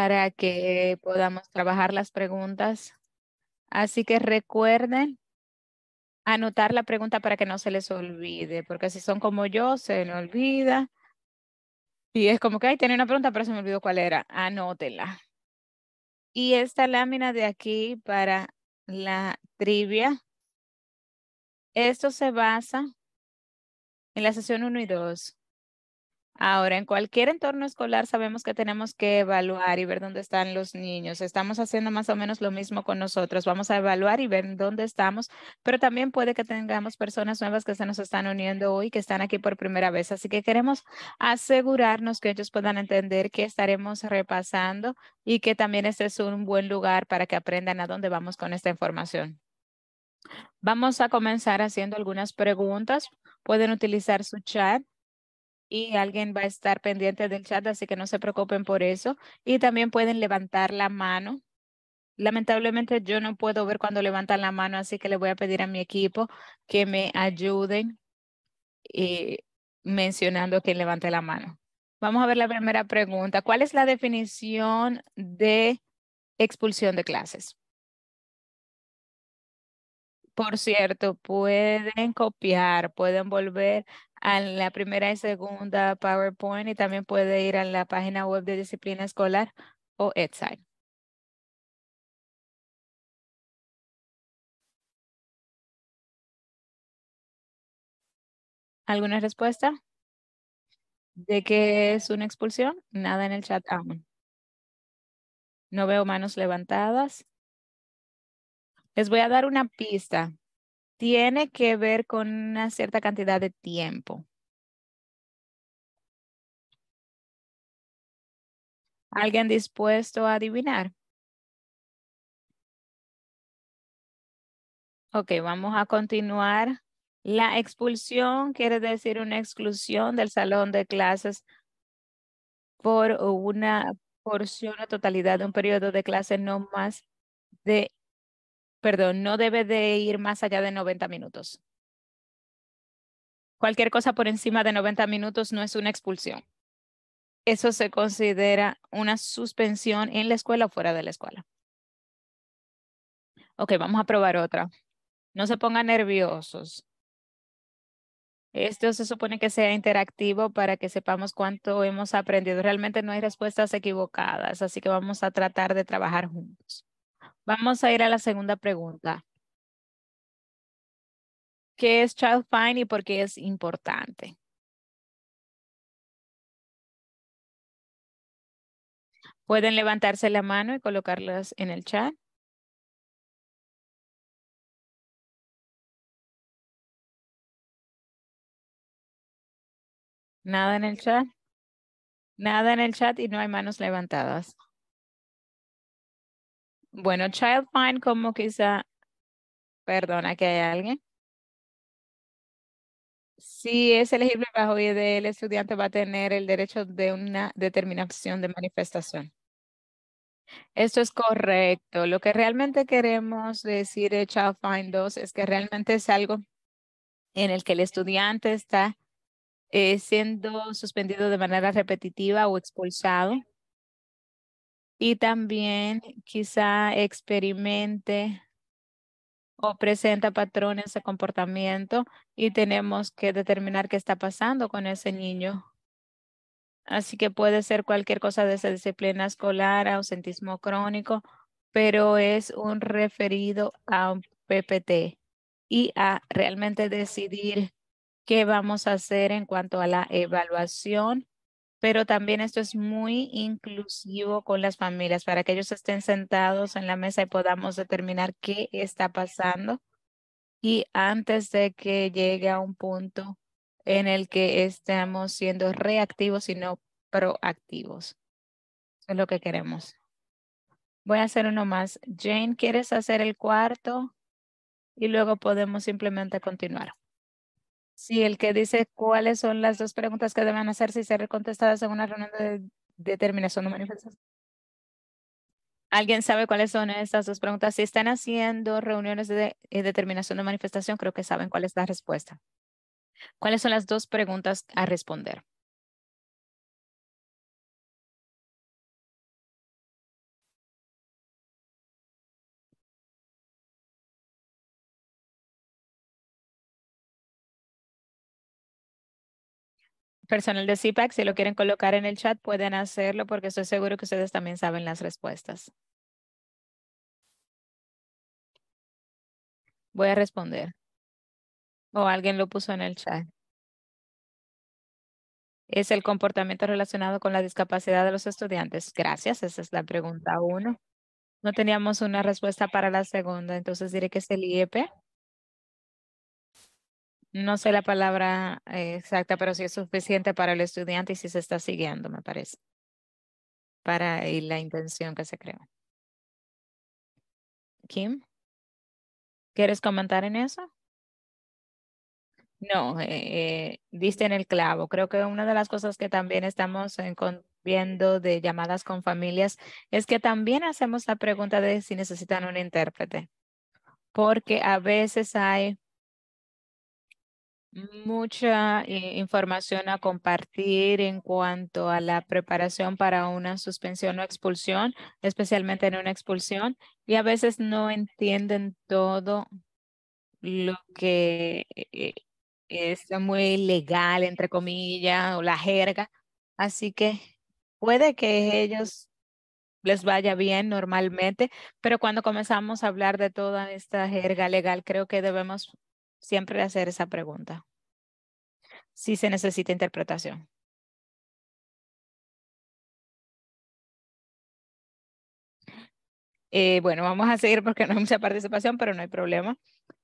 para que podamos trabajar las preguntas. Así que recuerden anotar la pregunta para que no se les olvide, porque si son como yo, se me olvida. Y es como que, ay, tenía una pregunta, pero se me olvidó cuál era. Anótela. Y esta lámina de aquí para la trivia. Esto se basa en la sesión 1 y 2. Ahora, en cualquier entorno escolar sabemos que tenemos que evaluar y ver dónde están los niños. Estamos haciendo más o menos lo mismo con nosotros. Vamos a evaluar y ver dónde estamos, pero también puede que tengamos personas nuevas que se nos están uniendo hoy, que están aquí por primera vez. Así que queremos asegurarnos que ellos puedan entender que estaremos repasando y que también este es un buen lugar para que aprendan a dónde vamos con esta información. Vamos a comenzar haciendo algunas preguntas. Pueden utilizar su chat y alguien va a estar pendiente del chat, así que no se preocupen por eso. Y también pueden levantar la mano. Lamentablemente yo no puedo ver cuando levantan la mano, así que le voy a pedir a mi equipo que me ayuden eh, mencionando quién levante la mano. Vamos a ver la primera pregunta. ¿Cuál es la definición de expulsión de clases? Por cierto, pueden copiar, pueden volver a la primera y segunda PowerPoint y también puede ir a la página web de disciplina escolar o EdSite. ¿Alguna respuesta? ¿De qué es una expulsión? Nada en el chat aún. No veo manos levantadas. Les voy a dar una pista tiene que ver con una cierta cantidad de tiempo. ¿Alguien dispuesto a adivinar? Ok, vamos a continuar. La expulsión quiere decir una exclusión del salón de clases por una porción o totalidad de un periodo de clase no más de perdón, no debe de ir más allá de 90 minutos. Cualquier cosa por encima de 90 minutos no es una expulsión. Eso se considera una suspensión en la escuela o fuera de la escuela. Ok, vamos a probar otra. No se pongan nerviosos. Esto se supone que sea interactivo para que sepamos cuánto hemos aprendido. Realmente no hay respuestas equivocadas, así que vamos a tratar de trabajar juntos. Vamos a ir a la segunda pregunta. ¿Qué es Child Find y por qué es importante? Pueden levantarse la mano y colocarlas en el chat. Nada en el chat. Nada en el chat y no hay manos levantadas. Bueno, child Find, como quizá, perdona que hay alguien. Si es elegible bajo ID, el estudiante va a tener el derecho de una determinación de manifestación. Esto es correcto. Lo que realmente queremos decir de Child Find 2 es que realmente es algo en el que el estudiante está eh, siendo suspendido de manera repetitiva o expulsado y también quizá experimente o presenta patrones de comportamiento y tenemos que determinar qué está pasando con ese niño. Así que puede ser cualquier cosa de esa disciplina escolar, ausentismo crónico, pero es un referido a un PPT y a realmente decidir qué vamos a hacer en cuanto a la evaluación pero también esto es muy inclusivo con las familias para que ellos estén sentados en la mesa y podamos determinar qué está pasando. Y antes de que llegue a un punto en el que estemos siendo reactivos y no proactivos. es lo que queremos. Voy a hacer uno más. Jane, ¿quieres hacer el cuarto? Y luego podemos simplemente continuar. Sí, el que dice cuáles son las dos preguntas que deben hacerse si ser contestadas en una reunión de determinación de manifestación. ¿Alguien sabe cuáles son estas dos preguntas? Si están haciendo reuniones de eh, determinación de manifestación, creo que saben cuál es la respuesta. ¿Cuáles son las dos preguntas a responder? personal de CPAC, si lo quieren colocar en el chat, pueden hacerlo porque estoy seguro que ustedes también saben las respuestas. Voy a responder. O alguien lo puso en el chat. ¿Es el comportamiento relacionado con la discapacidad de los estudiantes? Gracias, esa es la pregunta uno. No teníamos una respuesta para la segunda, entonces diré que es el IEP. No sé la palabra eh, exacta, pero sí es suficiente para el estudiante y si se está siguiendo, me parece. Para la intención que se creó. Kim, ¿quieres comentar en eso? No, eh, eh, diste en el clavo. Creo que una de las cosas que también estamos viendo de llamadas con familias es que también hacemos la pregunta de si necesitan un intérprete, porque a veces hay mucha eh, información a compartir en cuanto a la preparación para una suspensión o expulsión, especialmente en una expulsión, y a veces no entienden todo lo que eh, es muy legal, entre comillas, o la jerga. Así que puede que ellos les vaya bien normalmente, pero cuando comenzamos a hablar de toda esta jerga legal, creo que debemos Siempre hacer esa pregunta. Si se necesita interpretación. Eh, bueno, vamos a seguir porque no hay mucha participación, pero no hay problema.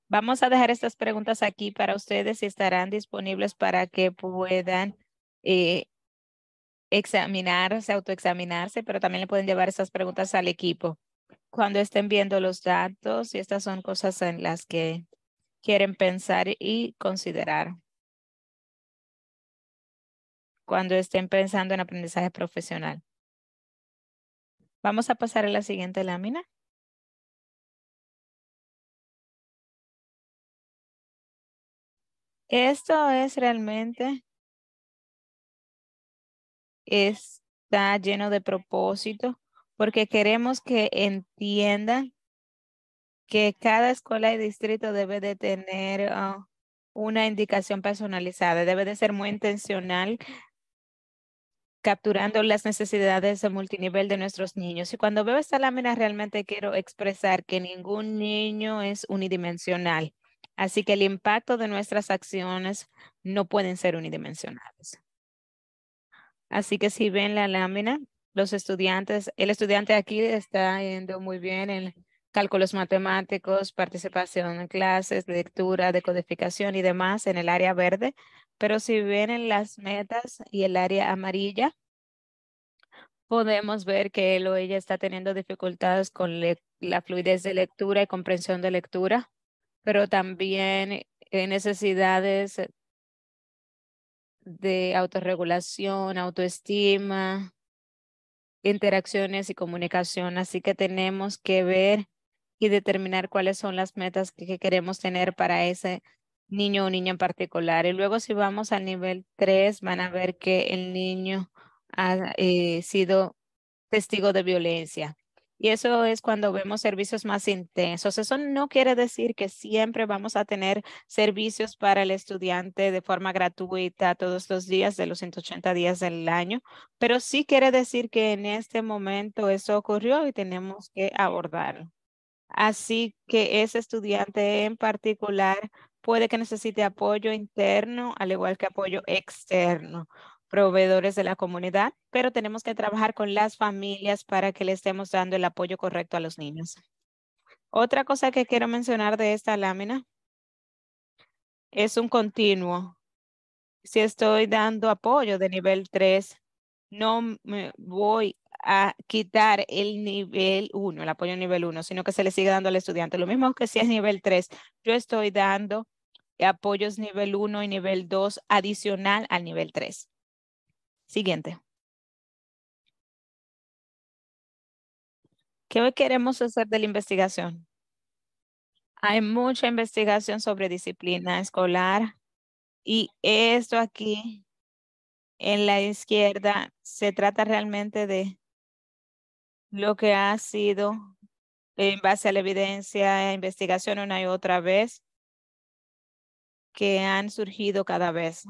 Vamos a dejar estas preguntas aquí para ustedes y estarán disponibles para que puedan eh, examinarse, autoexaminarse, pero también le pueden llevar estas preguntas al equipo cuando estén viendo los datos y estas son cosas en las que quieren pensar y considerar cuando estén pensando en aprendizaje profesional. Vamos a pasar a la siguiente lámina. Esto es realmente, está lleno de propósito porque queremos que entiendan que cada escuela y distrito debe de tener ah, una indicación personalizada, debe de ser muy intencional capturando las necesidades de multinivel de nuestros niños. Y cuando veo esta lámina realmente quiero expresar que ningún niño es unidimensional. Así que el impacto de nuestras acciones no pueden ser unidimensionales. Así que si ven la lámina, los estudiantes, el estudiante aquí está yendo muy bien en cálculos matemáticos, participación en clases, lectura, decodificación y demás en el área verde. Pero si ven en las metas y el área amarilla, podemos ver que él o ella está teniendo dificultades con la fluidez de lectura y comprensión de lectura, pero también necesidades de autorregulación, autoestima, interacciones y comunicación. Así que tenemos que ver y determinar cuáles son las metas que, queremos tener para ese niño o niña en particular. Y luego si vamos al nivel 3, van a ver que el niño ha eh, sido testigo de violencia. Y eso es cuando vemos servicios más intensos. Eso no quiere decir que siempre vamos a tener servicios para el estudiante de forma gratuita todos los días de los 180 días del año, pero sí quiere decir que en este momento eso ocurrió y tenemos que abordarlo. Así que ese estudiante en particular puede que necesite apoyo interno, al igual que apoyo externo, proveedores de la comunidad, pero tenemos que trabajar con las familias para que le estemos dando el apoyo correcto a los niños. Otra cosa que quiero mencionar de esta lámina es un continuo. Si estoy dando apoyo de nivel 3, no me voy a quitar el nivel 1, el apoyo nivel 1, sino que se le sigue dando al estudiante. Lo mismo que si es nivel 3, yo estoy dando apoyos nivel 1 y nivel 2 adicional al nivel 3. Siguiente. ¿Qué hoy queremos hacer de la investigación? Hay mucha investigación sobre disciplina escolar y esto aquí en la izquierda se trata realmente de lo que ha sido en base a la evidencia, e investigación una y otra vez, que han surgido cada vez.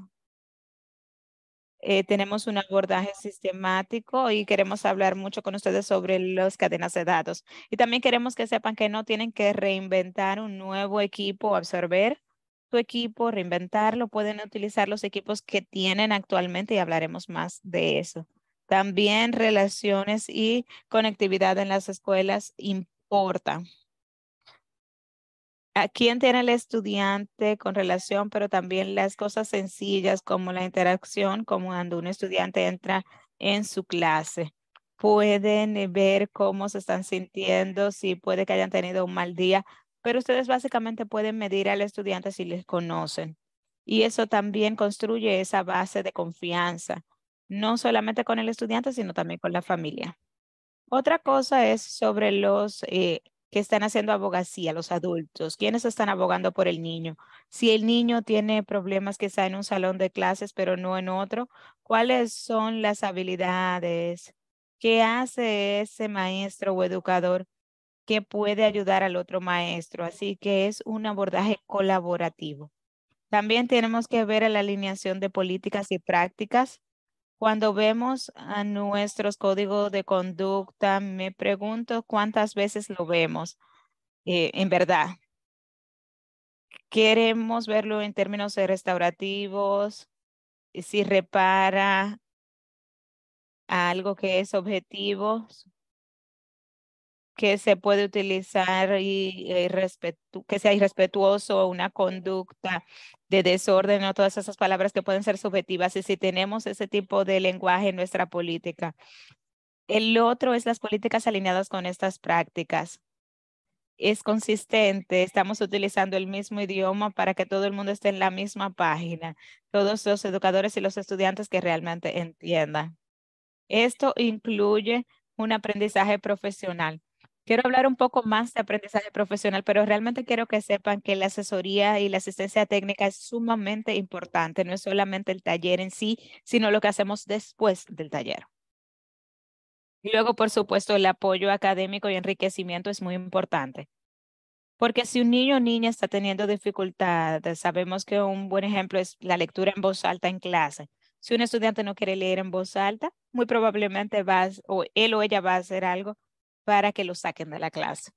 Eh, tenemos un abordaje sistemático y queremos hablar mucho con ustedes sobre las cadenas de datos. Y también queremos que sepan que no tienen que reinventar un nuevo equipo, absorber su equipo, reinventarlo. Pueden utilizar los equipos que tienen actualmente y hablaremos más de eso. También relaciones y conectividad en las escuelas importan. ¿A quién tiene el estudiante con relación, pero también las cosas sencillas como la interacción, como cuando un estudiante entra en su clase pueden eh, ver cómo se están sintiendo, si puede que hayan tenido un mal día, pero ustedes básicamente pueden medir al estudiante si les conocen. Y eso también construye esa base de confianza no solamente con el estudiante, sino también con la familia. Otra cosa es sobre los eh, que están haciendo abogacía, los adultos, quiénes están abogando por el niño. Si el niño tiene problemas que está en un salón de clases, pero no en otro, ¿cuáles son las habilidades? ¿Qué hace ese maestro o educador que puede ayudar al otro maestro? Así que es un abordaje colaborativo. También tenemos que ver la alineación de políticas y prácticas cuando vemos a nuestros códigos de conducta, me pregunto cuántas veces lo vemos eh, en verdad. Queremos verlo en términos restaurativos, si repara algo que es objetivo, que se puede utilizar y, eh, que sea irrespetuoso, una conducta de desorden o todas esas palabras que pueden ser subjetivas y si tenemos ese tipo de lenguaje en nuestra política. El otro es las políticas alineadas con estas prácticas. Es consistente, estamos utilizando el mismo idioma para que todo el mundo esté en la misma página, todos los educadores y los estudiantes que realmente entiendan. Esto incluye un aprendizaje profesional Quiero hablar un poco más de aprendizaje profesional, pero realmente quiero que sepan que la asesoría y la asistencia técnica es sumamente importante. No es solamente el taller en sí, sino lo que hacemos después del taller. Y luego, por supuesto, el apoyo académico y enriquecimiento es muy importante. Porque si un niño o niña está teniendo dificultades, sabemos que un buen ejemplo es la lectura en voz alta en clase. Si un estudiante no quiere leer en voz alta, muy probablemente vas o él o ella va a hacer algo para que lo saquen de la clase,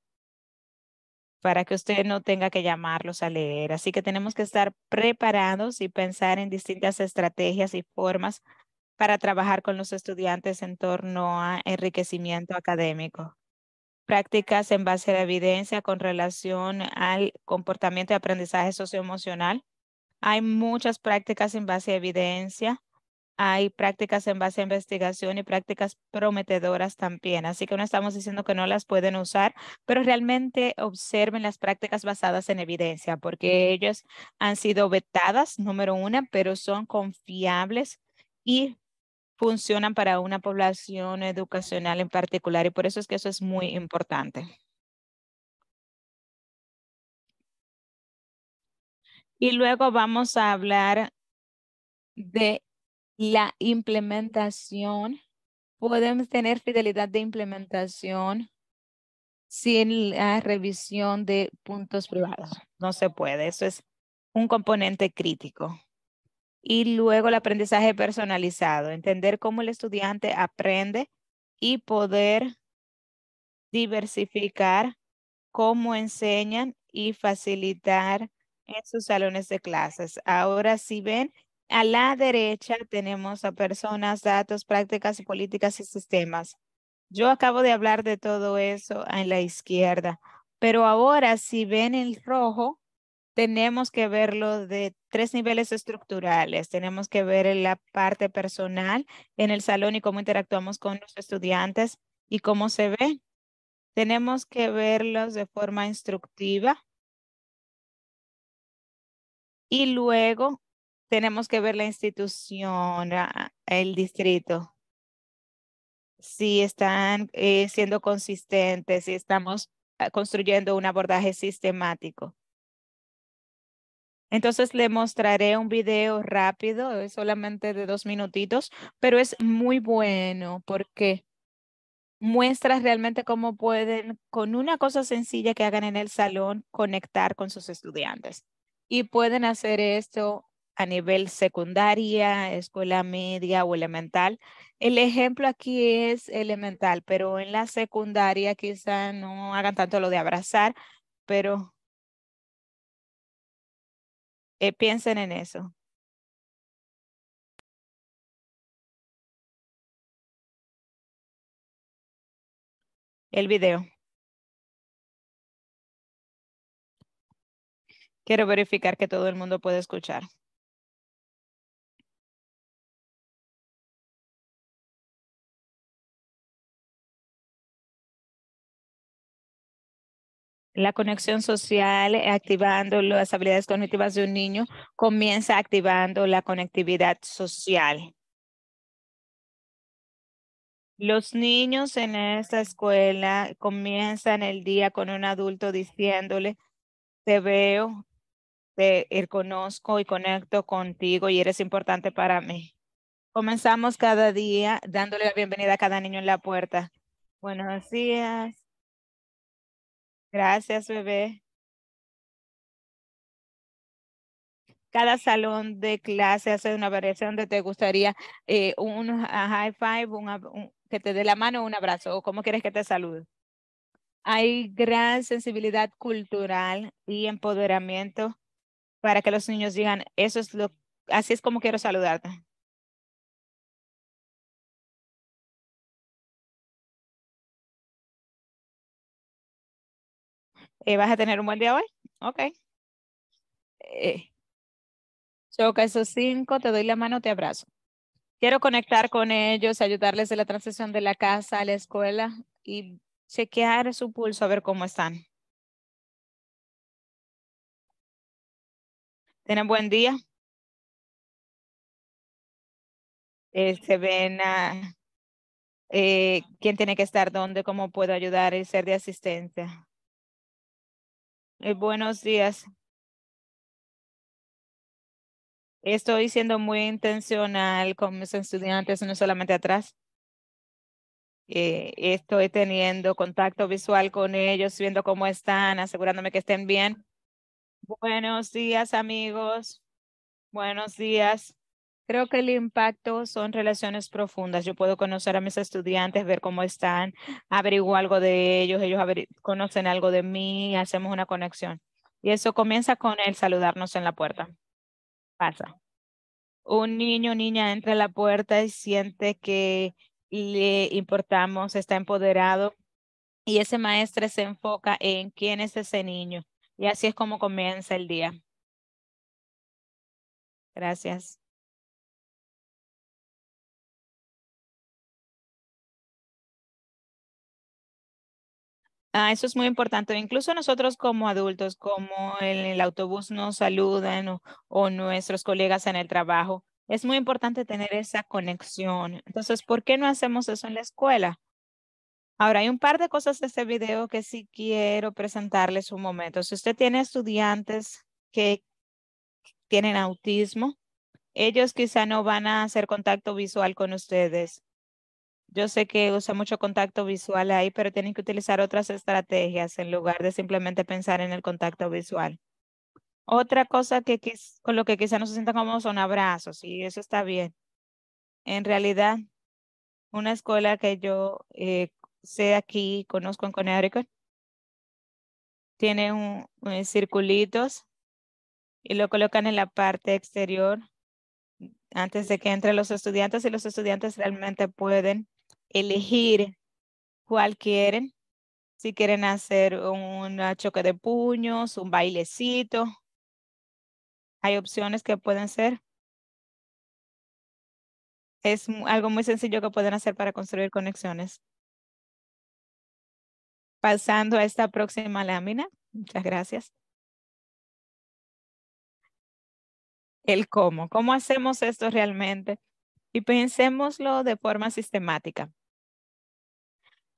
para que usted no tenga que llamarlos a leer. Así que tenemos que estar preparados y pensar en distintas estrategias y formas para trabajar con los estudiantes en torno a enriquecimiento académico prácticas en base a evidencia con relación al comportamiento y aprendizaje socioemocional. Hay muchas prácticas en base a evidencia hay prácticas en base a investigación y prácticas prometedoras también. Así que no estamos diciendo que no las pueden usar, pero realmente observen las prácticas basadas en evidencia, porque ellas han sido vetadas, número una, pero son confiables y funcionan para una población educacional en particular. Y por eso es que eso es muy importante. Y luego vamos a hablar de la implementación. Podemos tener fidelidad de implementación sin la revisión de puntos privados. No se puede. Eso es un componente crítico. Y luego el aprendizaje personalizado. Entender cómo el estudiante aprende y poder diversificar cómo enseñan y facilitar en sus salones de clases. Ahora si ven a la derecha tenemos a personas, datos, prácticas, y políticas y sistemas. Yo acabo de hablar de todo eso en la izquierda, pero ahora si ven el rojo, tenemos que verlo de tres niveles estructurales. Tenemos que ver la parte personal en el salón y cómo interactuamos con los estudiantes y cómo se ve. Tenemos que verlos de forma instructiva. Y luego tenemos que ver la institución, el distrito. Si están eh, siendo consistentes, si estamos ah, construyendo un abordaje sistemático. Entonces le mostraré un video rápido, solamente de dos minutitos, pero es muy bueno porque muestra realmente cómo pueden, con una cosa sencilla que hagan en el salón, conectar con sus estudiantes. Y pueden hacer esto a nivel secundaria, escuela media o elemental. El ejemplo aquí es elemental, pero en la secundaria quizá no hagan tanto lo de abrazar, pero eh, piensen en eso. El video. Quiero verificar que todo el mundo puede escuchar. La conexión social, eh, activando las habilidades cognitivas de un niño, comienza activando la conectividad social. Los niños en esta escuela comienzan el día con un adulto diciéndole, te veo, te eh, conozco y conecto contigo y eres importante para mí. Comenzamos cada día dándole la bienvenida a cada niño en la puerta. Buenos días, Gracias, bebé. Cada salón de clase hace una variación donde te gustaría eh, un, high five, un, que te dé la mano, o un abrazo, o cómo quieres que te salude. Hay gran sensibilidad cultural y empoderamiento para que los niños digan, eso es lo, así es como quiero saludarte. Eh, ¿Vas a tener un buen día hoy? Ok. Eh, choca esos cinco, te doy la mano, te abrazo. Quiero conectar con ellos, ayudarles en la transición de la casa a la escuela y chequear su pulso a ver cómo están. Tienen buen día. Eh, se ven a... Ah, eh, quién tiene que estar dónde, cómo puedo ayudar y ser de asistencia. Eh, buenos días. Estoy siendo muy intencional con mis estudiantes, no solamente atrás. Eh, estoy teniendo contacto visual con ellos, viendo cómo están, asegurándome que estén bien. Buenos días, amigos. Buenos días. Creo que el impacto son relaciones profundas. Yo puedo conocer a mis estudiantes, ver cómo están, averiguo algo de ellos, ellos conocen algo de mí, hacemos una conexión. Y eso comienza con el saludarnos en la puerta. Pasa. Un niño o niña entra a la puerta y siente que le importamos, está empoderado y ese maestro se enfoca en quién es ese niño. Y así es como comienza el día. Gracias. Ah, eso es muy importante. Incluso nosotros como adultos, como el, autobús nos saludan o, o, nuestros colegas en el trabajo, es muy importante tener esa conexión. Entonces, ¿por qué no hacemos eso en la escuela? Ahora, hay un par de cosas de este video que sí quiero presentarles un momento. Si usted tiene estudiantes que tienen autismo, ellos quizá no van a hacer contacto visual con ustedes, yo sé que usa mucho contacto visual ahí, pero tienen que utilizar otras estrategias en lugar de simplemente pensar en el contacto visual. Otra cosa que con lo que quizá no se sientan cómodos son abrazos y eso está bien. En realidad, una escuela que yo eh, sé aquí, conozco en Connecticut, tiene un, un, eh, circulitos y lo colocan en la parte exterior antes de que entre los estudiantes y los estudiantes realmente pueden elegir cuál quieren. Si quieren hacer un choque de puños, un bailecito. Hay opciones que pueden ser. Es algo muy sencillo que pueden hacer para construir conexiones. Pasando a esta próxima lámina. Muchas gracias. El cómo. ¿Cómo hacemos esto realmente? Y pensémoslo de forma sistemática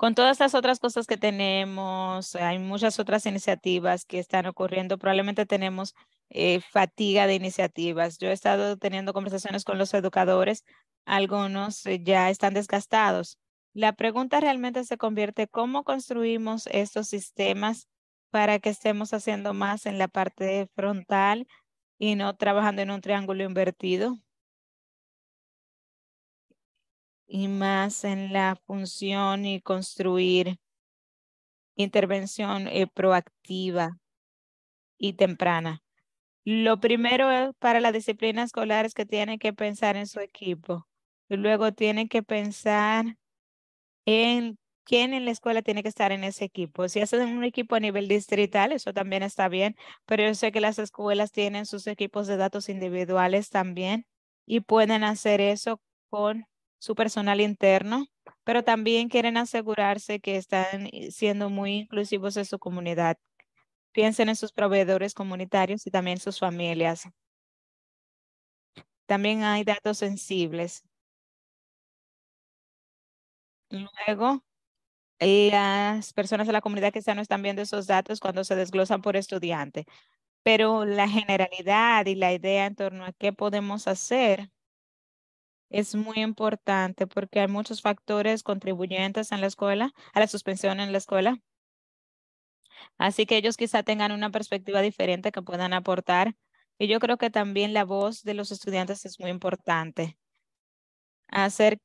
con todas las otras cosas que tenemos, hay muchas otras iniciativas que están ocurriendo, probablemente tenemos eh, fatiga de iniciativas. Yo he estado teniendo conversaciones con los educadores, algunos eh, ya están desgastados. La pregunta realmente se convierte cómo construimos estos sistemas para que estemos haciendo más en la parte frontal y no trabajando en un triángulo invertido, y más en la función y construir intervención eh, proactiva y temprana. Lo primero para la disciplina escolar es que tienen que pensar en su equipo. luego tienen que pensar en quién en la escuela tiene que estar en ese equipo. Si hacen un equipo a nivel distrital, eso también está bien, pero yo sé que las escuelas tienen sus equipos de datos individuales también y pueden hacer eso con su personal interno, pero también quieren asegurarse que están siendo muy inclusivos en su comunidad. Piensen en sus proveedores comunitarios y también sus familias. También hay datos sensibles. Luego, eh, las personas de la comunidad quizá no están viendo esos datos cuando se desglosan por estudiante, pero la generalidad y la idea en torno a qué podemos hacer es muy importante porque hay muchos factores contribuyentes en la escuela, a la suspensión en la escuela. Así que ellos quizá tengan una perspectiva diferente que puedan aportar. Y yo creo que también la voz de los estudiantes es muy importante. Hacer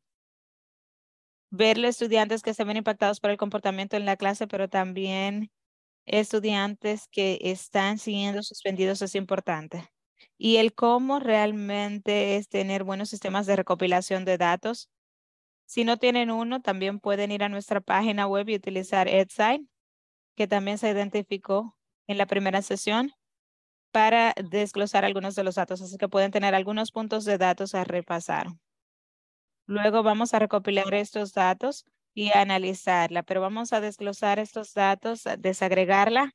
ver los estudiantes que se ven impactados por el comportamiento en la clase, pero también estudiantes que están siendo suspendidos es importante. Y el cómo realmente es tener buenos sistemas de recopilación de datos. Si no tienen uno, también pueden ir a nuestra página web y utilizar EdSign, que también se identificó en la primera sesión para desglosar algunos de los datos. Así que pueden tener algunos puntos de datos a repasar. Luego vamos a recopilar estos datos y analizarla, pero vamos a desglosar estos datos, desagregarla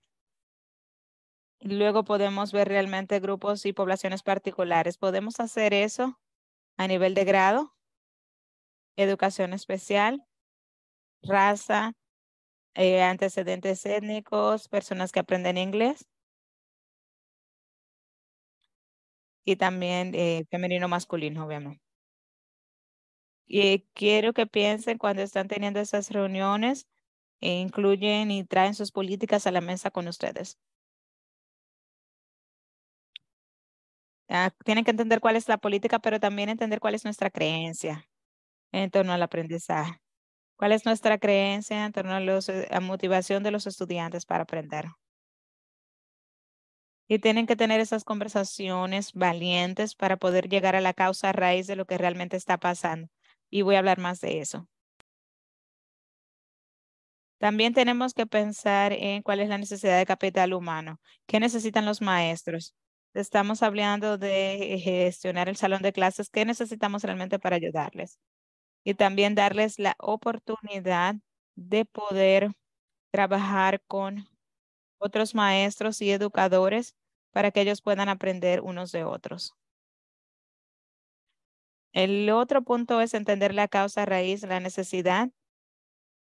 Luego podemos ver realmente grupos y poblaciones particulares. ¿Podemos hacer eso a nivel de grado? Educación especial, raza, eh, antecedentes étnicos, personas que aprenden inglés. Y también eh, femenino masculino, obviamente. Y quiero que piensen cuando están teniendo esas reuniones, e incluyen y traen sus políticas a la mesa con ustedes. Ah, tienen que entender cuál es la política, pero también entender cuál es nuestra creencia en torno al aprendizaje. ¿Cuál es nuestra creencia en torno a, la eh, motivación de los estudiantes para aprender? Y tienen que tener esas conversaciones valientes para poder llegar a la causa a raíz de lo que realmente está pasando. Y voy a hablar más de eso. También tenemos que pensar en cuál es la necesidad de capital humano. ¿Qué necesitan los maestros? Estamos hablando de eh, gestionar el salón de clases. ¿Qué necesitamos realmente para ayudarles? Y también darles la oportunidad de poder trabajar con otros maestros y educadores para que ellos puedan aprender unos de otros. El otro punto es entender la causa raíz, la necesidad.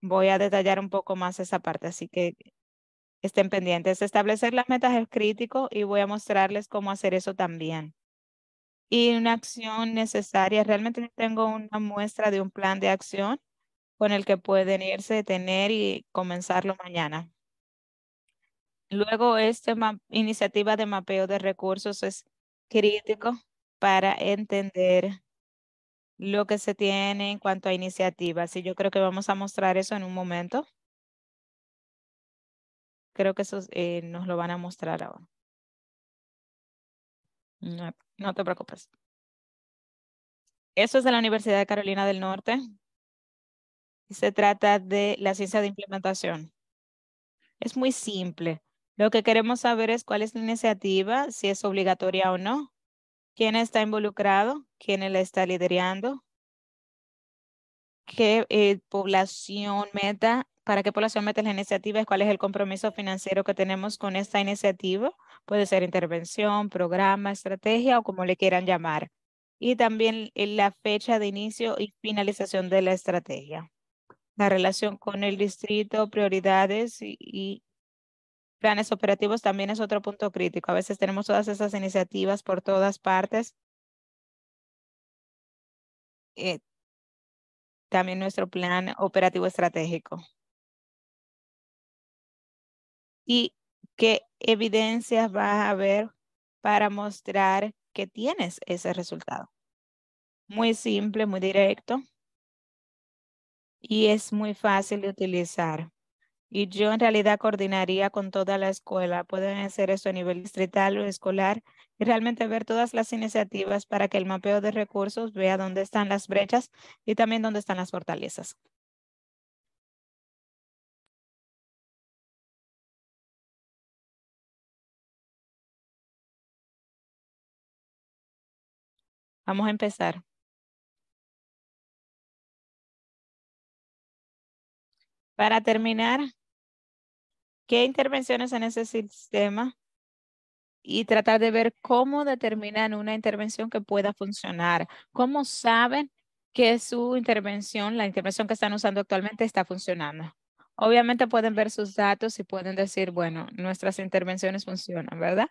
Voy a detallar un poco más esa parte, así que Estén pendientes. Establecer las metas es crítico y voy a mostrarles cómo hacer eso también. Y una acción necesaria. Realmente tengo una muestra de un plan de acción con el que pueden irse, tener y comenzarlo mañana. Luego, esta iniciativa de mapeo de recursos es crítico para entender lo que se tiene en cuanto a iniciativas. Y yo creo que vamos a mostrar eso en un momento creo que eso eh, nos lo van a mostrar ahora. No, te preocupes. Eso es de la Universidad de Carolina del Norte. Se trata de la ciencia de implementación. Es muy simple. Lo que queremos saber es cuál es la iniciativa, si es obligatoria o no, quién está involucrado, quién la está liderando, qué eh, población meta para qué población mete la iniciativa, cuál es el compromiso financiero que tenemos con esta iniciativa. Puede ser intervención, programa, estrategia o como le quieran llamar. Y también eh, la fecha de inicio y finalización de la estrategia. La relación con el distrito, prioridades y, planes operativos también es otro punto crítico. A veces tenemos todas esas iniciativas por todas partes. Eh, también nuestro plan operativo estratégico y qué evidencias vas a ver para mostrar que tienes ese resultado. Muy simple, muy directo y es muy fácil de utilizar. Y yo en realidad coordinaría con toda la escuela. Pueden hacer eso a nivel distrital o escolar y realmente ver todas las iniciativas para que el mapeo de recursos vea dónde están las brechas y también dónde están las fortalezas. Vamos a empezar. Para terminar, ¿qué intervenciones en ese sistema? Y tratar de ver cómo determinan una intervención que pueda funcionar. ¿Cómo saben que su intervención, la intervención que están usando actualmente, está funcionando? Obviamente pueden ver sus datos y pueden decir, bueno, nuestras intervenciones funcionan, ¿verdad?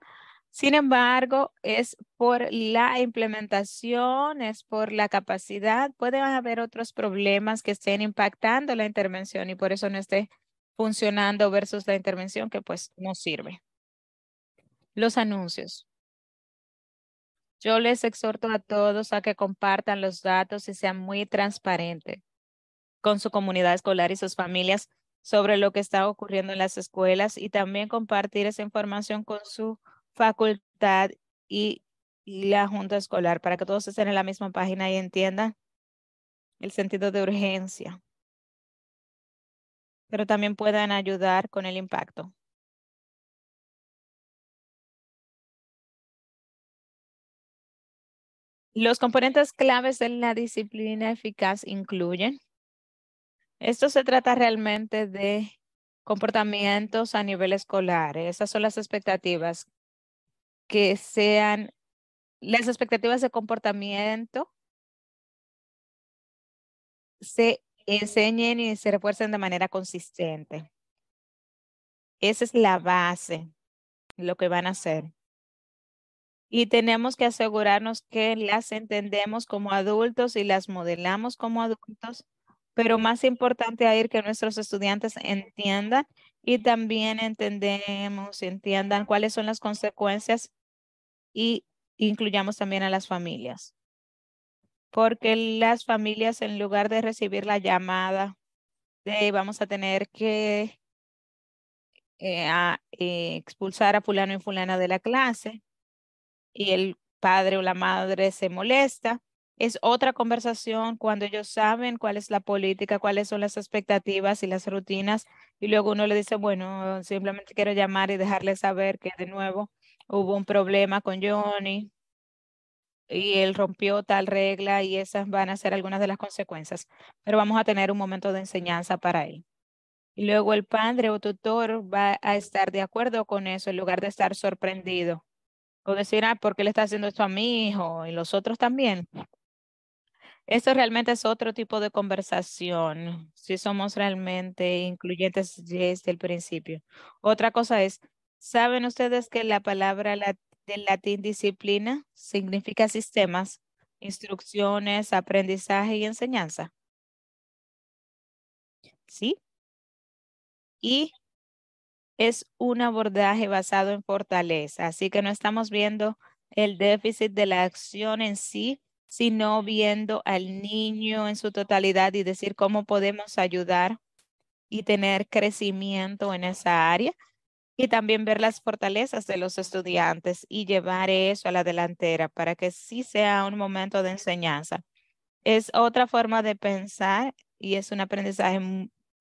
Sin embargo, es por la implementación, es por la capacidad. Puede haber otros problemas que estén impactando la intervención y por eso no esté funcionando versus la intervención que pues no sirve. Los anuncios. Yo les exhorto a todos a que compartan los datos y sean muy transparentes con su comunidad escolar y sus familias sobre lo que está ocurriendo en las escuelas y también compartir esa información con su facultad y, la junta escolar para que todos estén en la misma página y entiendan el sentido de urgencia. Pero también puedan ayudar con el impacto. Los componentes claves de la disciplina eficaz incluyen. Esto se trata realmente de comportamientos a nivel escolar. Esas son las expectativas que sean las expectativas de comportamiento se enseñen y se refuercen de manera consistente. Esa es la base, lo que van a hacer. Y tenemos que asegurarnos que las entendemos como adultos y las modelamos como adultos, pero más importante es que nuestros estudiantes entiendan y también entendemos, entiendan cuáles son las consecuencias y incluyamos también a las familias. Porque las familias en lugar de recibir la llamada de vamos a tener que eh, eh, expulsar a fulano y fulana de la clase y el padre o la madre se molesta es otra conversación cuando ellos saben cuál es la política, cuáles son las expectativas y las rutinas, y luego uno le dice, bueno, simplemente quiero llamar y dejarle saber que de nuevo hubo un problema con Johnny y él rompió tal regla y esas van a ser algunas de las consecuencias, pero vamos a tener un momento de enseñanza para él. Y luego el padre o tutor va a estar de acuerdo con eso en lugar de estar sorprendido o decir, ah, ¿por qué le está haciendo esto a mi hijo? Y los otros también. Esto realmente es otro tipo de conversación, si somos realmente incluyentes desde el principio. Otra cosa es, ¿saben ustedes que la palabra del latín disciplina significa sistemas, instrucciones, aprendizaje y enseñanza? ¿Sí? Y es un abordaje basado en fortaleza, así que no estamos viendo el déficit de la acción en sí, sino viendo al niño en su totalidad y decir cómo podemos ayudar y tener crecimiento en esa área y también ver las fortalezas de los estudiantes y llevar eso a la delantera para que sí sea un momento de enseñanza. Es otra forma de pensar y es un aprendizaje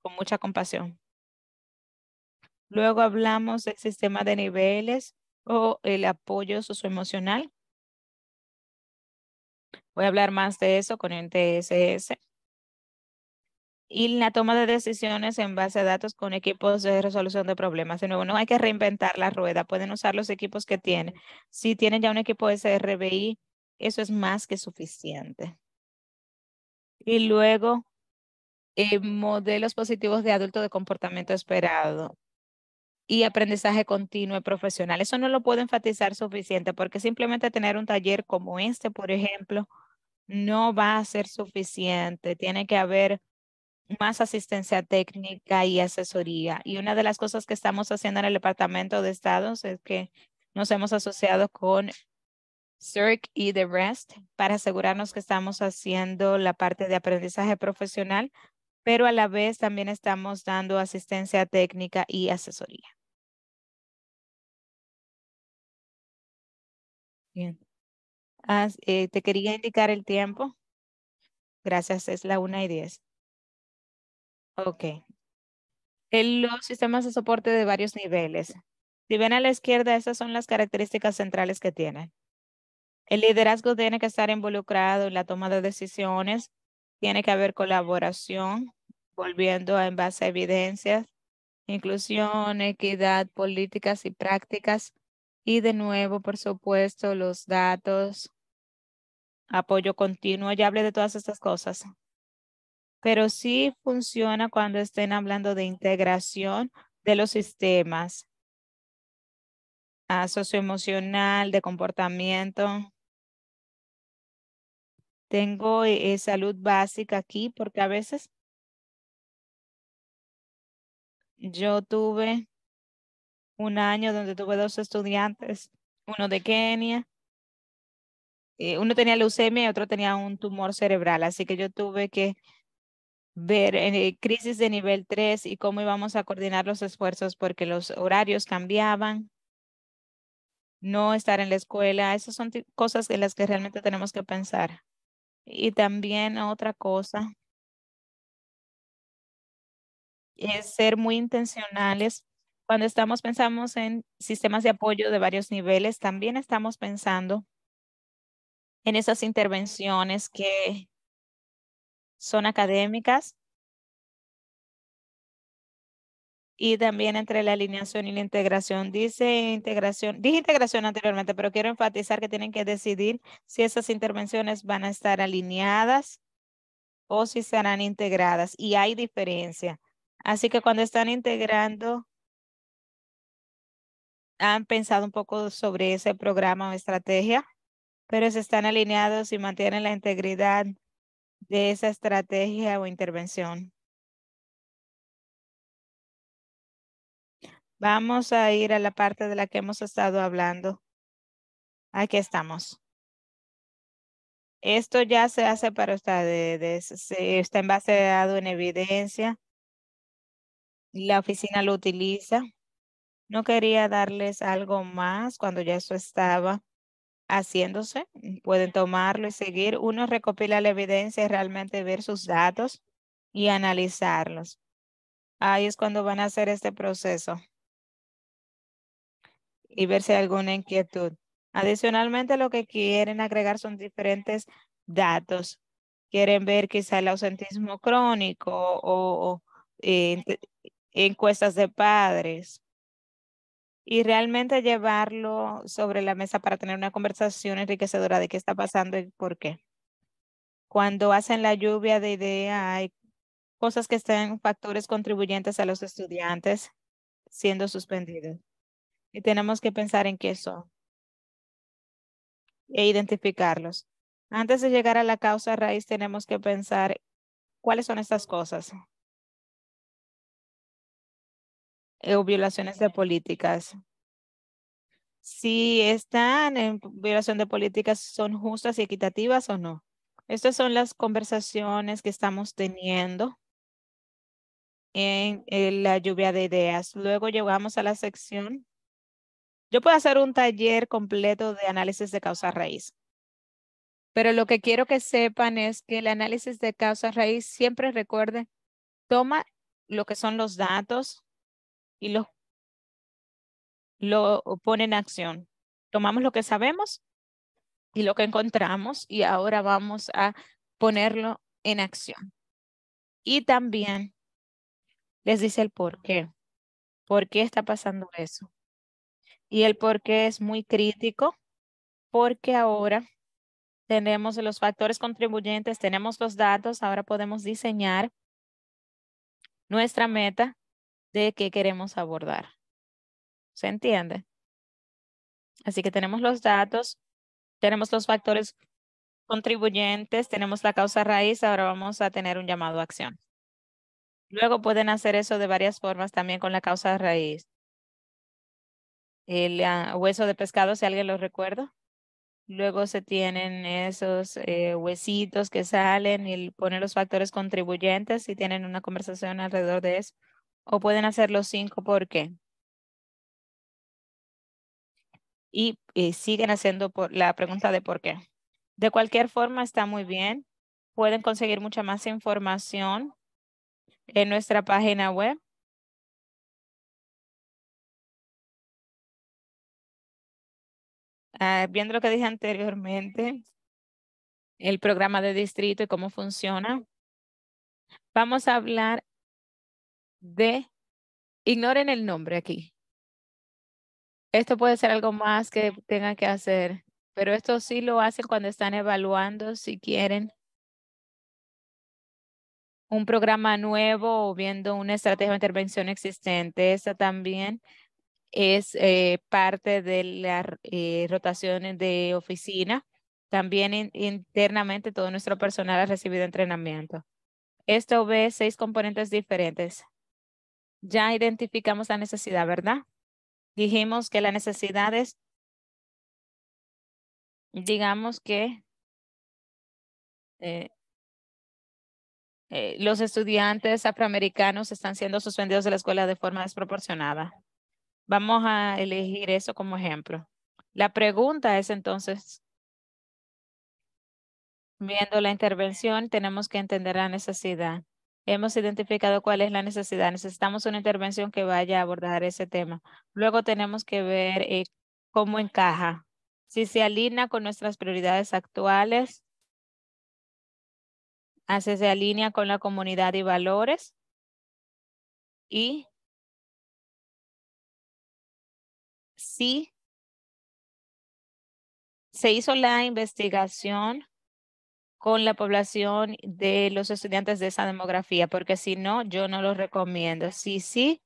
con mucha compasión. Luego hablamos del sistema de niveles o el apoyo socioemocional. Voy a hablar más de eso con el TSS. Y la toma de decisiones en base a datos con equipos de resolución de problemas. De nuevo, no hay que reinventar la rueda. Pueden usar los equipos que tienen. Si tienen ya un equipo SRBI, eso es más que suficiente. Y luego, eh, modelos positivos de adulto de comportamiento esperado y aprendizaje continuo y profesional. Eso no lo puedo enfatizar suficiente porque simplemente tener un taller como este, por ejemplo, no va a ser suficiente. Tiene que haber más asistencia técnica y asesoría. Y una de las cosas que estamos haciendo en el Departamento de Estados es que nos hemos asociado con CERC y The Rest para asegurarnos que estamos haciendo la parte de aprendizaje profesional, pero a la vez también estamos dando asistencia técnica y asesoría. Ah, eh, te quería indicar el tiempo. Gracias, es la 1 y 10. Ok. los sistemas de soporte de varios niveles. Si ven a la izquierda, esas son las características centrales que tienen. El liderazgo tiene que estar involucrado en la toma de decisiones, tiene que haber colaboración, volviendo en base a evidencias, inclusión, equidad, políticas y prácticas. Y de nuevo, por supuesto, los datos, apoyo continuo, ya hablé de todas estas cosas. Pero sí funciona cuando estén hablando de integración de los sistemas ah, socioemocional, de comportamiento. Tengo eh, salud básica aquí porque a veces yo tuve un año donde tuve dos estudiantes, uno de Kenia eh, uno tenía leucemia y otro tenía un tumor cerebral, así que yo tuve que ver eh, crisis de nivel 3 y cómo íbamos a coordinar los esfuerzos porque los horarios cambiaban, no estar en la escuela, esas son cosas de las que realmente tenemos que pensar. Y también otra cosa es ser muy intencionales. Cuando estamos pensamos en sistemas de apoyo de varios niveles, también estamos pensando en esas intervenciones que son académicas y también entre la alineación y la integración. Dice integración, dije integración anteriormente, pero quiero enfatizar que tienen que decidir si esas intervenciones van a estar alineadas o si serán integradas y hay diferencia. Así que cuando están integrando, ¿han pensado un poco sobre ese programa o estrategia? pero se están alineados y mantienen la integridad de esa estrategia o intervención. Vamos a ir a la parte de la que hemos estado hablando. Aquí estamos. Esto ya se hace para ustedes. Está en dado en evidencia. La oficina lo utiliza. No quería darles algo más cuando ya eso estaba haciéndose. Mm, pueden tomarlo y seguir. Uno recopila la evidencia y realmente ver sus datos y analizarlos. Ahí es cuando van a hacer este proceso y ver si hay alguna inquietud. Adicionalmente, lo que quieren agregar son diferentes datos. Quieren ver quizá el ausentismo crónico o, eh, encuestas de padres y realmente llevarlo sobre la mesa para tener una conversación enriquecedora de qué está pasando y por qué. Cuando hacen la lluvia de ideas, hay cosas que están factores contribuyentes a los estudiantes siendo suspendidos. Y tenemos que pensar en qué son e identificarlos. Antes de llegar a la causa raíz, tenemos que pensar cuáles son estas cosas Eh, o violaciones de políticas. Si están en violación de políticas, ¿son justas y equitativas o no? Estas son las conversaciones que estamos teniendo en, en la lluvia de ideas. Luego llegamos a la sección. Yo puedo hacer un taller completo de análisis de causa raíz. Pero lo que quiero que sepan es que el análisis de causa raíz siempre recuerde, toma lo que son los datos, y lo, lo pone en acción. Tomamos lo que sabemos y lo que encontramos y ahora vamos a ponerlo en acción. Y también les dice el por qué. ¿Por qué está pasando eso? Y el por qué es muy crítico porque ahora tenemos los factores contribuyentes, tenemos los datos, ahora podemos diseñar nuestra meta de qué queremos abordar. ¿Se entiende? Así que tenemos los datos, tenemos los factores contribuyentes, tenemos la causa raíz, ahora vamos a tener un llamado a acción. Luego pueden hacer eso de varias formas también con la causa raíz. El ah, hueso de pescado, si alguien lo recuerda. Luego se tienen esos eh, huesitos que salen y ponen los factores contribuyentes y tienen una conversación alrededor de eso. O pueden hacer los cinco por qué? y eh, siguen haciendo por la pregunta de por qué. De cualquier forma, está muy bien. Pueden conseguir mucha más información en nuestra página web. Ah, viendo lo que dije anteriormente, el programa de distrito y cómo funciona, vamos a hablar de, ignoren el nombre aquí. Esto puede ser algo más que tengan que hacer, pero esto sí lo hacen cuando están evaluando si quieren un programa nuevo o viendo una estrategia de intervención existente. Esta también es eh, parte de las eh, rotaciones de oficina. También internamente todo nuestro personal ha recibido entrenamiento. Esto ve seis componentes diferentes ya identificamos la necesidad, ¿verdad? Dijimos que la necesidad es, digamos que eh, eh, los estudiantes afroamericanos están siendo suspendidos de la escuela de forma desproporcionada. Vamos a elegir eso como ejemplo. La pregunta es entonces, viendo la intervención, tenemos que entender la necesidad. Hemos identificado cuál es la necesidad. Necesitamos una intervención que vaya a abordar ese tema. Luego tenemos que ver eh, cómo encaja, si se alinea con nuestras prioridades actuales, ah, si se alinea con la comunidad y valores y si se hizo la investigación con la población de los estudiantes de esa demografía, porque si no, yo no lo recomiendo. Sí, sí,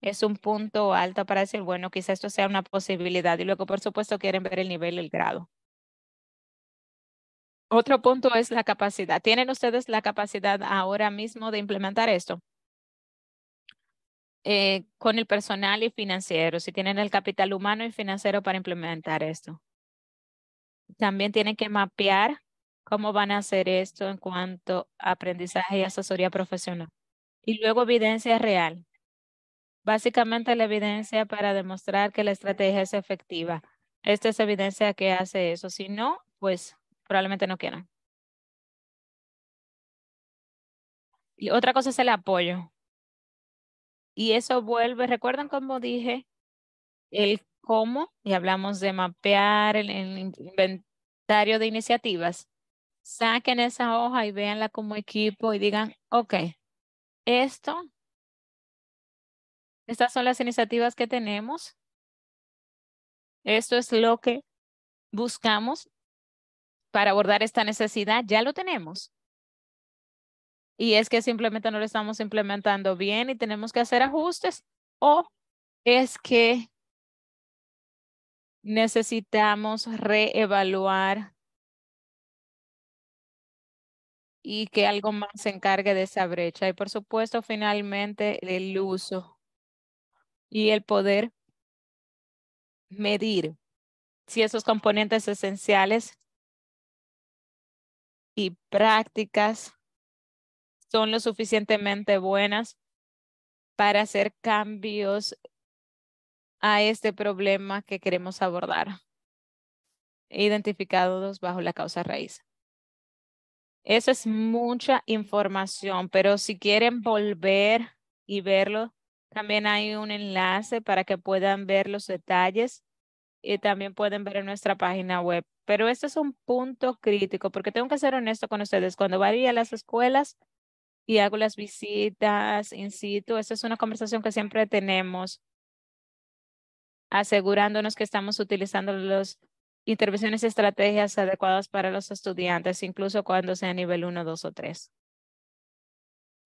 es un punto alto para decir, bueno, quizás esto sea una posibilidad. Y luego, por supuesto, quieren ver el nivel, el grado. Otro punto es la capacidad. ¿Tienen ustedes la capacidad ahora mismo de implementar esto? Eh, con el personal y financiero, si tienen el capital humano y financiero para implementar esto. También tienen que mapear cómo van a hacer esto en cuanto a aprendizaje y asesoría profesional. Y luego evidencia real. Básicamente la evidencia para demostrar que la estrategia es efectiva. Esta es evidencia que hace eso. Si no, pues probablemente no quieran. Y otra cosa es el apoyo. Y eso vuelve, recuerdan como dije, el cómo, y hablamos de mapear el inventario de iniciativas. Saquen esa hoja y véanla como equipo y digan, ok, esto, estas son las iniciativas que tenemos. Esto es lo que buscamos para abordar esta necesidad. Ya lo tenemos. Y es que simplemente no lo estamos implementando bien y tenemos que hacer ajustes. O es que necesitamos reevaluar y que algo más se encargue de esa brecha. Y por supuesto, finalmente, el uso y el poder medir si esos componentes esenciales y prácticas son lo suficientemente buenas para hacer cambios a este problema que queremos abordar, identificados bajo la causa raíz. Eso es mucha información, pero si quieren volver y verlo, también hay un enlace para que puedan ver los detalles y también pueden ver en nuestra página web. Pero este es un punto crítico porque tengo que ser honesto con ustedes. Cuando voy a las escuelas y hago las visitas in situ, esta es una conversación que siempre tenemos asegurándonos que estamos utilizando los intervenciones y estrategias adecuadas para los estudiantes, incluso cuando sea nivel 1, 2 o 3.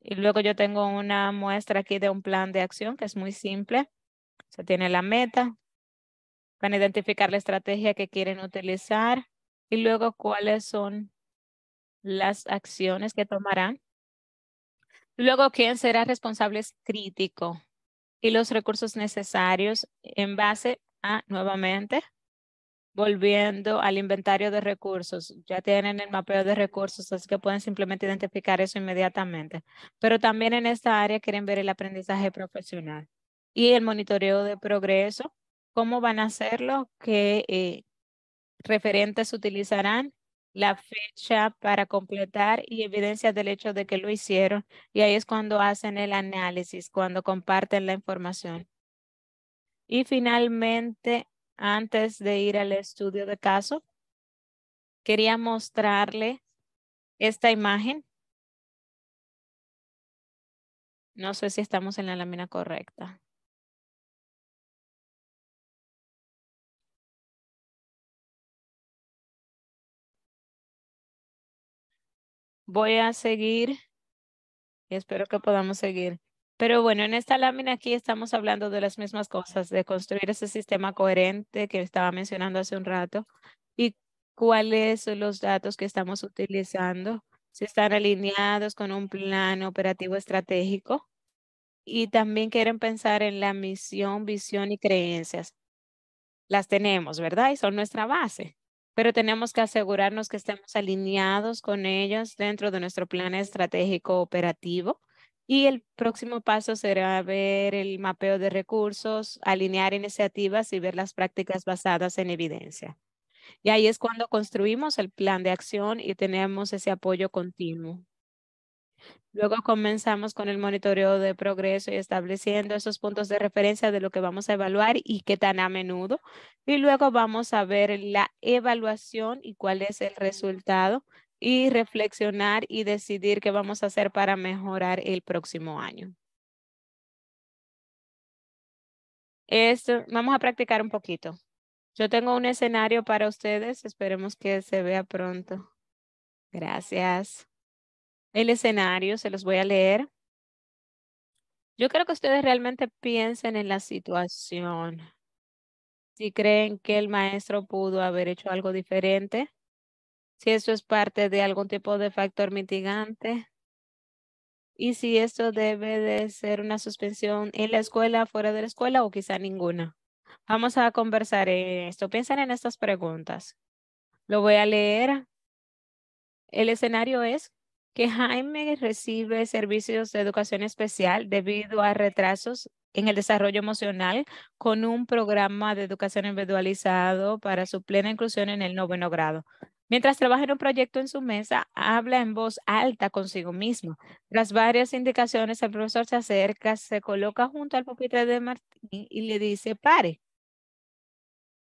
Y luego yo tengo una muestra aquí de un plan de acción que es muy simple. Se tiene la meta, van a identificar la estrategia que quieren utilizar y luego cuáles son las acciones que tomarán. Luego, quién será responsable crítico y los recursos necesarios en base a, nuevamente, volviendo al inventario de recursos. Ya tienen el mapeo de recursos, así que pueden simplemente identificar eso inmediatamente. Pero también en esta área quieren ver el aprendizaje profesional y el monitoreo de progreso, cómo van a hacerlo, qué eh, referentes utilizarán, la fecha para completar y evidencia del hecho de que lo hicieron. Y ahí es cuando hacen el análisis, cuando comparten la información. Y finalmente, antes de ir al estudio de caso, quería mostrarle esta imagen. No sé si estamos en la lámina correcta. Voy a seguir y espero que podamos seguir. Pero bueno, en esta lámina aquí estamos hablando de las mismas cosas, de construir ese sistema coherente que estaba mencionando hace un rato y cuáles son los datos que estamos utilizando, si están alineados con un plan operativo estratégico y también quieren pensar en la misión, visión y creencias. Las tenemos, ¿verdad? Y son nuestra base, pero tenemos que asegurarnos que estemos alineados con ellas dentro de nuestro plan estratégico operativo y el próximo paso será ver el mapeo de recursos, alinear iniciativas y ver las prácticas basadas en evidencia. Y ahí es cuando construimos el plan de acción y tenemos ese apoyo continuo. Luego comenzamos con el monitoreo de progreso y estableciendo esos puntos de referencia de lo que vamos a evaluar y qué tan a menudo. Y luego vamos a ver la evaluación y cuál es el resultado y reflexionar y decidir qué vamos a hacer para mejorar el próximo año. Esto, vamos a practicar un poquito. Yo tengo un escenario para ustedes, esperemos que se vea pronto. Gracias. El escenario se los voy a leer. Yo creo que ustedes realmente piensen en la situación. Si creen que el maestro pudo haber hecho algo diferente, si eso es parte de algún tipo de factor mitigante y si esto debe de ser una suspensión en la escuela, fuera de la escuela o quizá ninguna. Vamos a conversar en esto. Piensan en estas preguntas. Lo voy a leer. El escenario es que Jaime recibe servicios de educación especial debido a retrasos en el desarrollo emocional con un programa de educación individualizado para su plena inclusión en el noveno grado. Mientras trabaja en un proyecto en su mesa, habla en voz alta consigo mismo. Tras varias indicaciones, el profesor se acerca, se coloca junto al pupitre de Martín y le dice, pare.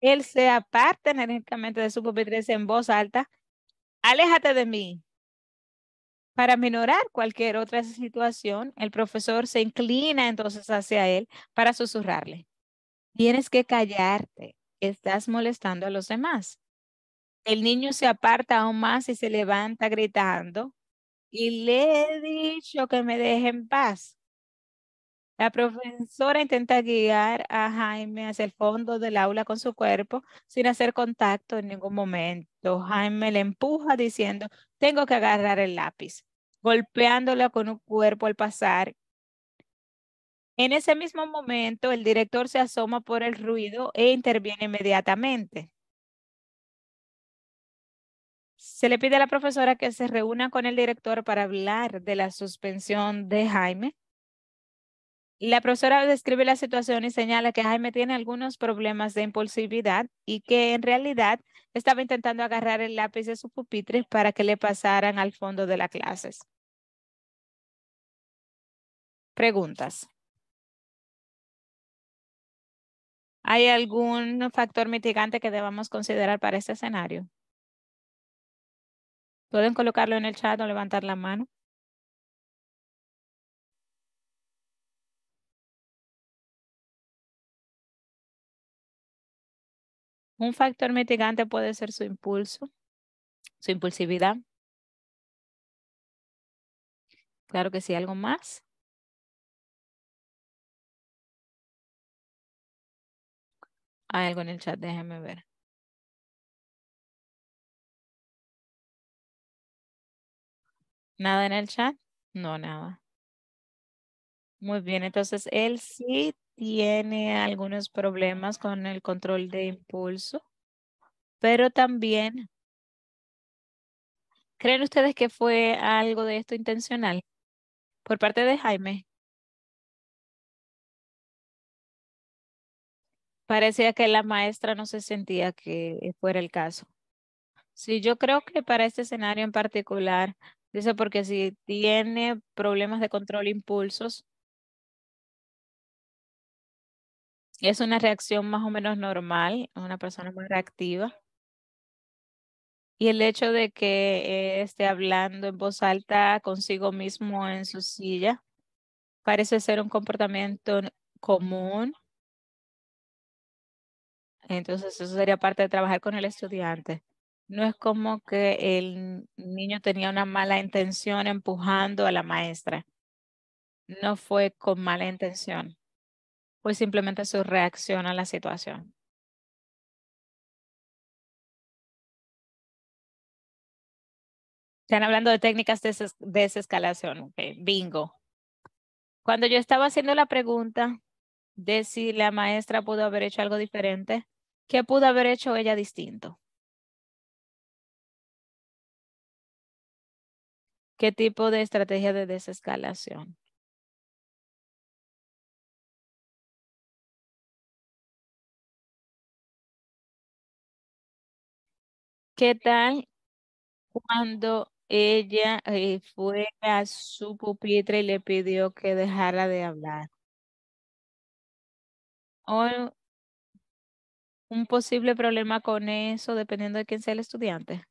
Él se aparta energéticamente de su pupitre en voz alta, aléjate de mí. Para minorar cualquier otra situación, el profesor se inclina entonces hacia él para susurrarle. Tienes que callarte, estás molestando a los demás. El niño se aparta aún más y se levanta gritando. Y le he dicho que me deje en paz. La profesora intenta guiar a Jaime hacia el fondo del aula con su cuerpo sin hacer contacto en ningún momento. Jaime le empuja diciendo, tengo que agarrar el lápiz, golpeándolo con un cuerpo al pasar. En ese mismo momento, el director se asoma por el ruido e interviene inmediatamente. Se le pide a la profesora que se reúna con el director para hablar de la suspensión de Jaime. La profesora describe la situación y señala que Jaime tiene algunos problemas de impulsividad y que en realidad estaba intentando agarrar el lápiz de su pupitre para que le pasaran al fondo de las clases. Preguntas. ¿Hay algún factor mitigante que debamos considerar para este escenario? Pueden colocarlo en el chat o levantar la mano. Un factor mitigante puede ser su impulso, su impulsividad. Claro que sí, algo más. Hay algo en el chat, déjenme ver. ¿Nada en el chat? No, nada. Muy bien, entonces él sí tiene algunos problemas con el control de impulso, pero también, ¿creen ustedes que fue algo de esto intencional por parte de Jaime? Parecía que la maestra no se sentía que fuera el caso. Sí, yo creo que para este escenario en particular Dice, porque si tiene problemas de control impulsos, es una reacción más o menos normal, una persona más reactiva. Y el hecho de que esté hablando en voz alta consigo mismo en su silla parece ser un comportamiento común. Entonces, eso sería parte de trabajar con el estudiante. No es como que el niño tenía una mala intención empujando a la maestra. No fue con mala intención. Fue simplemente su reacción a la situación. Están hablando de técnicas de desescalación. bingo. Cuando yo estaba haciendo la pregunta de si la maestra pudo haber hecho algo diferente, ¿qué pudo haber hecho ella distinto? ¿Qué tipo de estrategia de desescalación? ¿Qué tal cuando ella eh, fue a su pupitre y le pidió que dejara de hablar? O un posible problema con eso, dependiendo de quién sea el estudiante.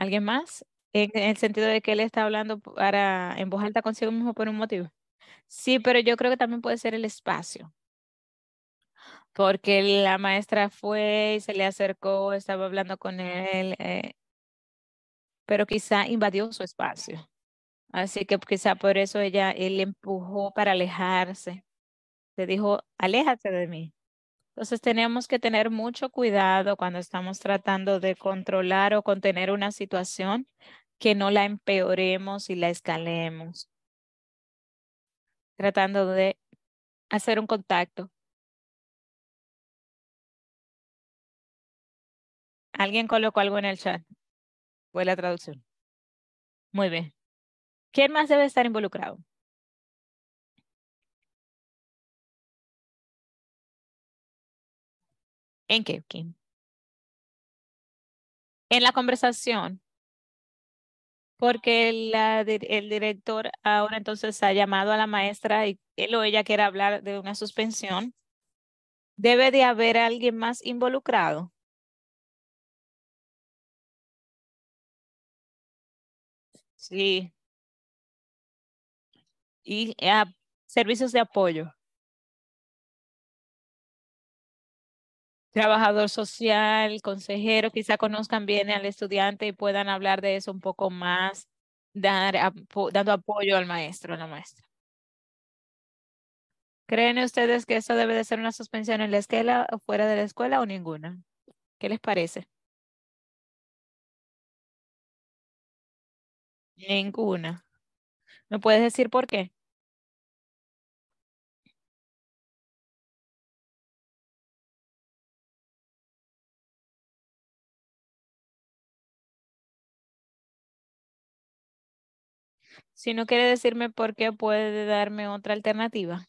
¿Alguien más? En el sentido de que él está hablando para, en voz alta consigo mismo por un motivo. Sí, pero yo creo que también puede ser el espacio. Porque la maestra fue y se le acercó, estaba hablando con él, eh, pero quizá invadió su espacio. Así que quizá por eso ella, él empujó para alejarse. Le dijo, aléjate de mí. Entonces tenemos que tener mucho cuidado cuando estamos tratando de controlar o contener una situación que no la empeoremos y la escalemos. Tratando de hacer un contacto. ¿Alguien colocó algo en el chat? Fue la traducción. Muy bien. ¿Quién más debe estar involucrado? en En la conversación, porque la, el director ahora entonces ha llamado a la maestra y él o ella quiere hablar de una suspensión, debe de haber alguien más involucrado. Sí. Y a ah, servicios de apoyo. trabajador social, consejero, quizá conozcan bien al estudiante y puedan hablar de eso un poco más, dar, dando apoyo al maestro, a la maestra. ¿Creen ustedes que eso debe de ser una suspensión en la escuela o fuera de la escuela o ninguna? ¿Qué les parece? Ninguna. ¿Me puedes decir por qué? Si no quiere decirme por qué, puede darme otra alternativa.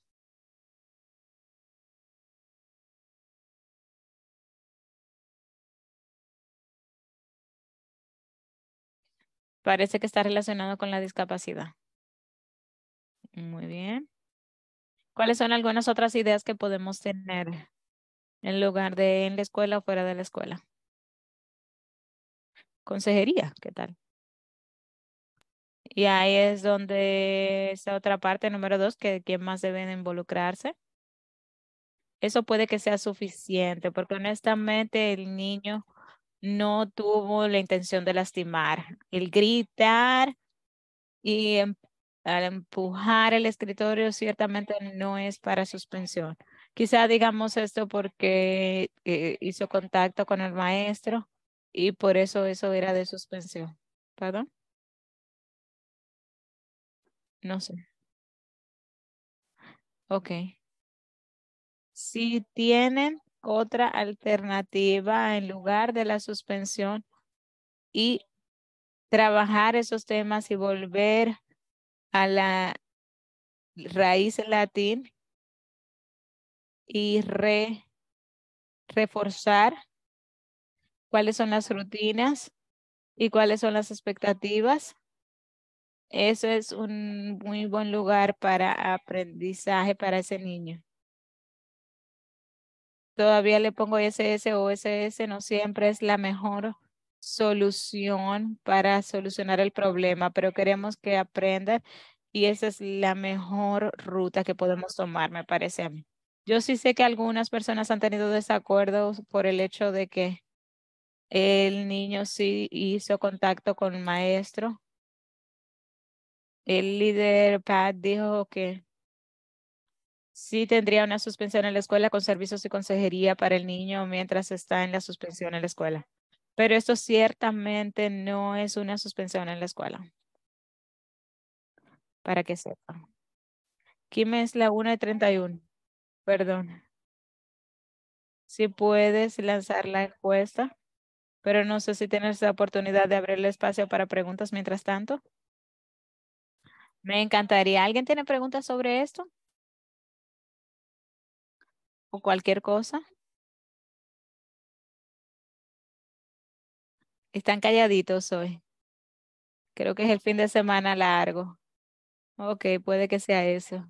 Parece que está relacionado con la discapacidad. Muy bien. ¿Cuáles son algunas otras ideas que podemos tener en lugar de en la escuela o fuera de la escuela? Consejería, ¿qué tal? Y ahí es donde esa otra parte, número dos, que quién más debe involucrarse. Eso puede que sea suficiente, porque honestamente el niño no tuvo la intención de lastimar. El gritar y em, al empujar el escritorio ciertamente no es para suspensión. Quizá digamos esto porque eh, hizo contacto con el maestro y por eso eso era de suspensión. ¿Perdón? No sé. Ok. Si tienen otra alternativa en lugar de la suspensión y trabajar esos temas y volver a la raíz latín y reforzar cuáles son las rutinas y cuáles son las expectativas eso es un muy buen lugar para aprendizaje para ese niño. Todavía le pongo SS o SS, no siempre es la mejor solución para solucionar el problema, pero queremos que aprendan y esa es la mejor ruta que podemos tomar, me parece a mí. Yo sí sé que algunas personas han tenido desacuerdos por el hecho de que el niño sí hizo contacto con el maestro el líder Pat dijo que sí tendría una suspensión en la escuela con servicios y consejería para el niño mientras está en la suspensión en la escuela. Pero esto ciertamente no es una suspensión en la escuela. Para que sepa. Kim es la 1 de 31. Perdón. Si puedes lanzar la encuesta, pero no sé si tienes la oportunidad de abrir el espacio para preguntas mientras tanto. Me encantaría. ¿Alguien tiene preguntas sobre esto? ¿O cualquier cosa? Están calladitos hoy. Creo que es el fin de semana largo. Ok, puede que sea eso.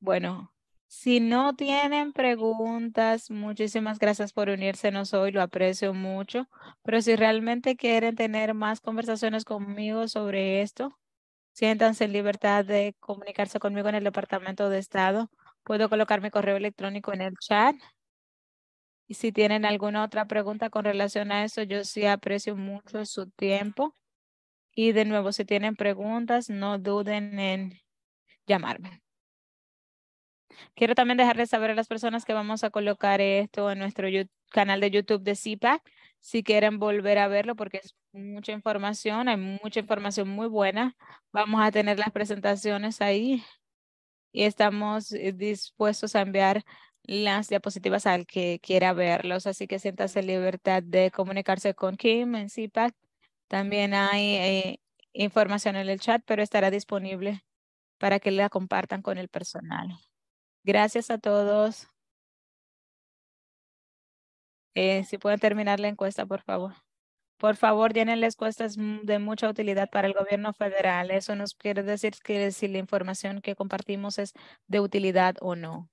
Bueno, si no tienen preguntas, muchísimas gracias por unírsenos hoy, lo aprecio mucho. Pero si realmente quieren tener más conversaciones conmigo sobre esto, Siéntanse en libertad de comunicarse conmigo en el Departamento de Estado. Puedo colocar mi correo electrónico en el chat. Y si tienen alguna otra pregunta con relación a eso, yo sí aprecio mucho su tiempo. Y de nuevo, si tienen preguntas, no duden en llamarme. Quiero también dejarles saber a las personas que vamos a colocar esto en nuestro canal de YouTube de CPAC si quieren volver a verlo porque es mucha información, hay mucha información muy buena. Vamos a tener las presentaciones ahí y estamos eh, dispuestos a enviar las diapositivas al que quiera verlos, así que siéntase libertad de comunicarse con Kim en CPAC. También hay eh, información en el chat, pero estará disponible para que la compartan con el personal. Gracias a todos. Eh, si pueden terminar la encuesta, por favor. Por favor, tienen las encuestas de mucha utilidad para el gobierno federal. Eso nos quiere decir que si la información que compartimos es de utilidad o no.